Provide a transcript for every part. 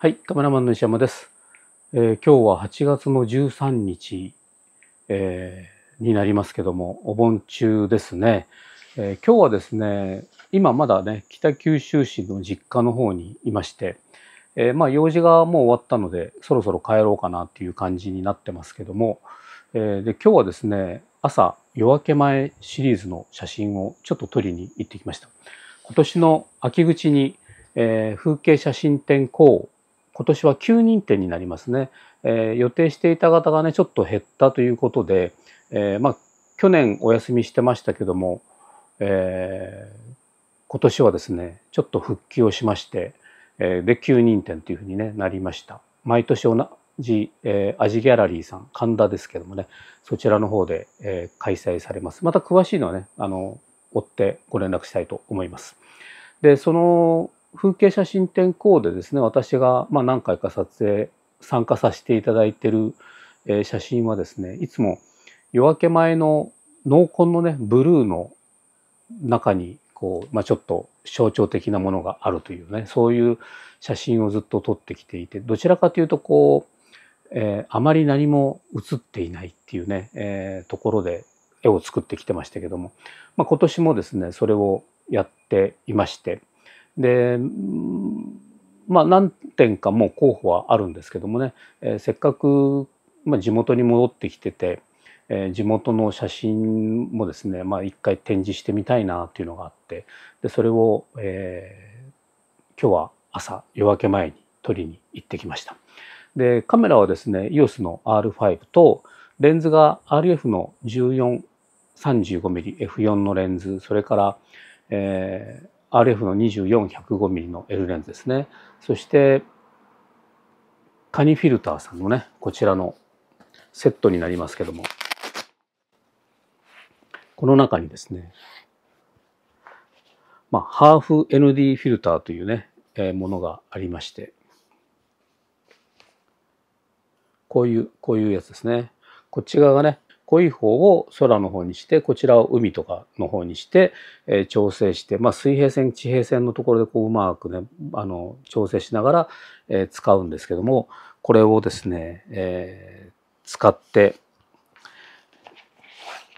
はい、カメラマンの石山です。えー、今日は8月の13日、えー、になりますけども、お盆中ですね、えー、今日はですね、今まだね、北九州市の実家の方にいまして、えまあ用事がもう終わったので、そろそろ帰ろうかなっていう感じになってますけども、えで今日はですね、朝夜明け前シリーズの写真をちょっと撮りに行ってきました。今年の秋口に、え風景写真展校今年は9人展になりますね。えー、予定していた方がね、ちょっと減ったということで、えー、まあ、去年お休みしてましたけども、えー、今年はですね、ちょっと復帰をしまして、えー、で、9人展というふうに、ね、なりました。毎年同じ、えー、アジギャラリーさん、神田ですけどもね、そちらの方で、えー、開催されます。また詳しいのはね、あの、追ってご連絡したいと思います。で、その風景写真展コーデですね私がま何回か撮影参加させていただいてる、え写真はですねいつも夜明け前の濃紺のねブルーの中にこう、まあ、ちょっと象徴的なものがあるというねそういう写真をずっと撮ってきていてどちらかというとこう、えー、あまり何も写っていないっていうね、えー、ところで絵を作ってきてましたけども、まあ、今年もですねそれをやっていましてでまあ何点かもう候補はあるんですけどもね、えー、せっかく、まあ、地元に戻ってきてて、えー、地元の写真もですね一、まあ、回展示してみたいなっていうのがあってでそれを、えー、今日は朝夜明け前に撮りに行ってきました。でカメラはですね EOS の R5 とレンズが RF の 1435mmF4 のレンズそれから、えー、RF の 24105mm の L レンズですね。そして、カニフィルターさんのね、こちらのセットになりますけども、この中にですね、まあ、ハーフ ND フィルターというね、えー、ものがありまして、こういう、こういうやつですね。こっち側がね、濃い方を空の方にして、こちらを海とかの方にして、えー、調整して、まあ、水平線、地平線のところでこううまくね、あの、調整しながら、えー、使うんですけども、これをですね、えー、使って、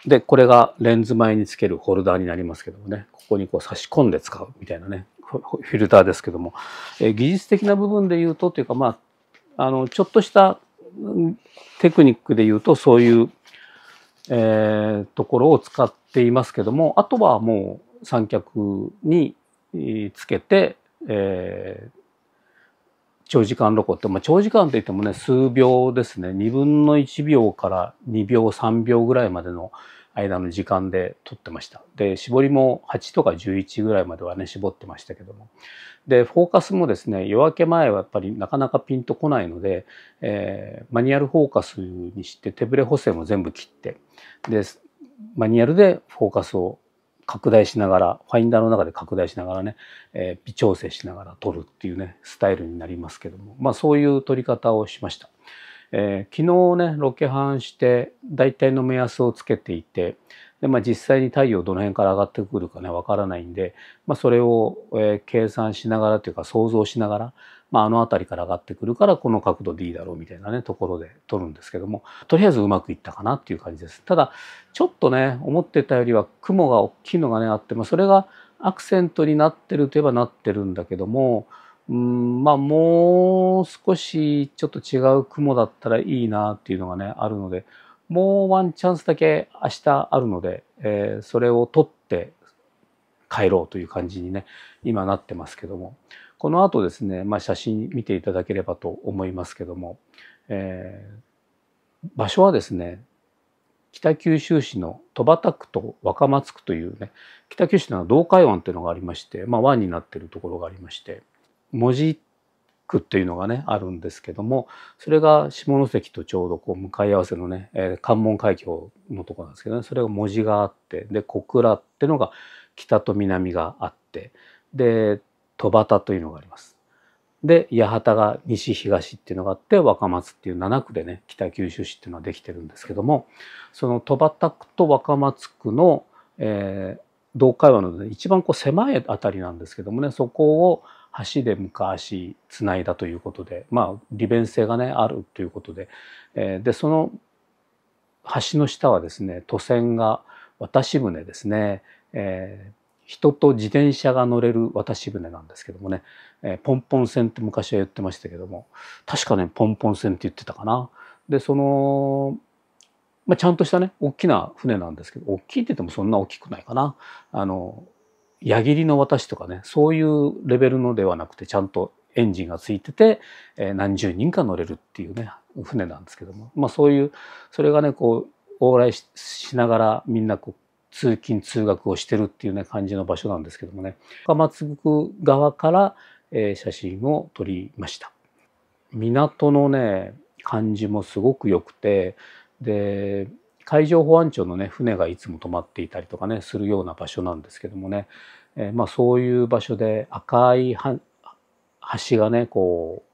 で、これがレンズ前につけるホルダーになりますけどもね、ここにこう差し込んで使うみたいなね、フィルターですけども、えー、技術的な部分で言うとというか、まあ、あの、ちょっとしたテクニックで言うと、そういうえー、ところを使っていますけどもあとはもう三脚につけて、えー、長時間ロコって、まあ、長時間といってもね数秒ですね2分の1秒から2秒3秒ぐらいまでの、間の時間で撮ってました。で、絞りも8とか11ぐらいまではね、絞ってましたけども。で、フォーカスもですね、夜明け前はやっぱりなかなかピンとこないので、えー、マニュアルフォーカスにして手ブレ補正も全部切って、で、マニュアルでフォーカスを拡大しながら、ファインダーの中で拡大しながらね、えー、微調整しながら撮るっていうね、スタイルになりますけども、まあそういう撮り方をしました。えー、昨日ねロケハンして大体の目安をつけていてで、まあ、実際に太陽どの辺から上がってくるかねわからないんで、まあ、それを、えー、計算しながらというか想像しながら、まあ、あの辺りから上がってくるからこの角度でいいだろうみたいなねところで撮るんですけどもとりあえずうまくいったかなっていう感じです。ただちょっとね思ってたよりは雲が大きいのがねあって、まあ、それがアクセントになってるといえばなってるんだけどもうん、まあもう少しちょっと違う雲だったらいいなっていうのがね、あるので、もうワンチャンスだけ明日あるので、えー、それを取って帰ろうという感じにね、今なってますけども、この後ですね、まあ、写真見ていただければと思いますけども、えー、場所はですね、北九州市の戸畑区と若松区というね、北九州の道海湾というのがありまして、まあ、湾になっているところがありまして、文字句っていうのがねあるんですけどもそれが下関とちょうどこう向かい合わせのね、えー、関門海峡のとこなんですけどねそれが文字があってで小倉ってのが北と南があってで戸端というのがあります。で八幡が西東っていうのがあって若松っていう7区でね北九州市っていうのはできてるんですけどもその戸畑区と若松区の、えー、同会話の、ね、一番こう狭い辺りなんですけどもねそこを橋で昔つないだということでまあ利便性がねあるということで、えー、でその橋の下はですね渡船が渡し船ですね、えー、人と自転車が乗れる渡し船なんですけどもね、えー、ポンポン船って昔は言ってましたけども確かねポンポン船って言ってたかな。でそのまあ、ちゃんとしたね大きな船なんですけど大きいって言ってもそんな大きくないかなあの矢切の私とかねそういうレベルのではなくてちゃんとエンジンがついてて、えー、何十人か乗れるっていうね船なんですけども、まあ、そういうそれがねこう往来しながらみんなこう通勤通学をしてるっていうね感じの場所なんですけどもね松区側から、えー、写真を撮りました港のね感じもすごく良くてで海上保安庁のね船がいつも泊まっていたりとかねするような場所なんですけどもね、えー、まあ、そういう場所で赤い橋がねこ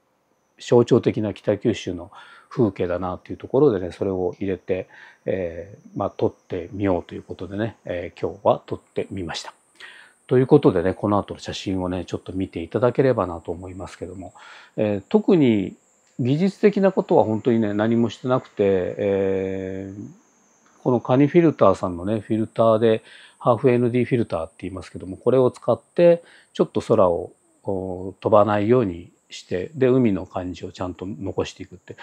う象徴的な北九州の風景だなっていうところでねそれを入れて、えー、まあ、撮ってみようということでね、えー、今日は撮ってみました。ということでねこの後の写真をねちょっと見ていただければなと思いますけども、え特に技術的なことは本当にね何もしてなくて、えーこのカニフィルターさんのね、フィルターで、ハーフ ND フィルターって言いますけども、これを使って、ちょっと空を飛ばないようにして、で、海の感じをちゃんと残していくって。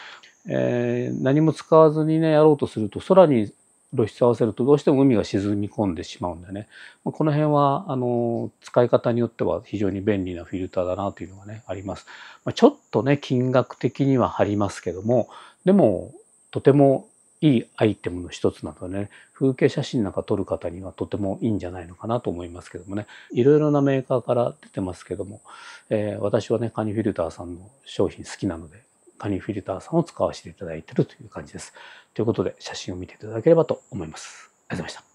えー、何も使わずにね、やろうとすると、空に露出合わせるとどうしても海が沈み込んでしまうんでね、まこの辺はあの使い方によっては非常に便利なフィルターだなというのがねあります、まあ、ちょっとね金額的には張りますけどもでもとてもいいアイテムの一つなのでね、風景写真なんか撮る方にはとてもいいんじゃないのかなと思いますけどもね、いろいろなメーカーから出てますけども、えー、私はね、カニフィルターさんの商品好きなので、カニフィルターさんを使わせていただいてるという感じです。ということで、写真を見ていただければと思います。ありがとうございました。